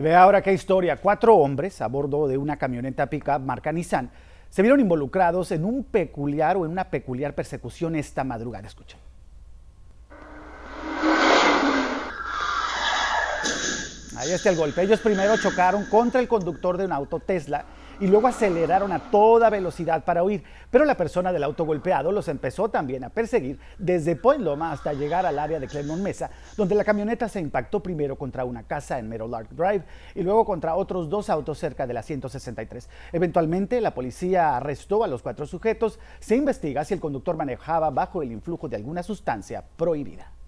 Ve ahora qué historia. Cuatro hombres a bordo de una camioneta pickup marca Nissan se vieron involucrados en un peculiar o en una peculiar persecución esta madrugada. Escuchen. Ahí está el golpe. Ellos primero chocaron contra el conductor de un auto Tesla y luego aceleraron a toda velocidad para huir, pero la persona del auto golpeado los empezó también a perseguir desde Point Loma hasta llegar al área de Clemon Mesa, donde la camioneta se impactó primero contra una casa en Meadowlark Drive y luego contra otros dos autos cerca de la 163. Eventualmente, la policía arrestó a los cuatro sujetos. Se investiga si el conductor manejaba bajo el influjo de alguna sustancia prohibida.